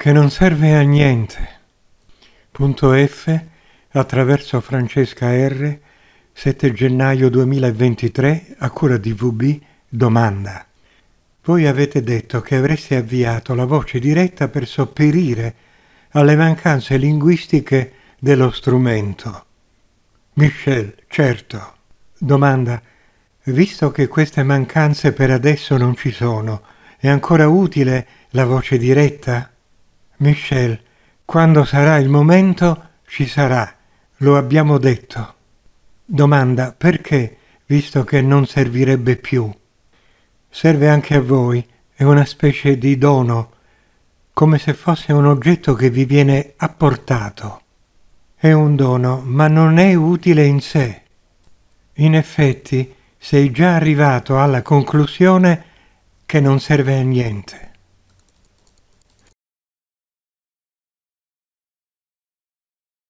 che non serve a niente. Punto F attraverso Francesca R. 7 gennaio 2023 a cura di VB domanda. Voi avete detto che avreste avviato la voce diretta per sopperire alle mancanze linguistiche dello strumento. Michel, certo. Domanda. Visto che queste mancanze per adesso non ci sono, è ancora utile la voce diretta? Michel, quando sarà il momento ci sarà, lo abbiamo detto. Domanda perché, visto che non servirebbe più. Serve anche a voi, è una specie di dono, come se fosse un oggetto che vi viene apportato. È un dono, ma non è utile in sé. In effetti, sei già arrivato alla conclusione che non serve a niente.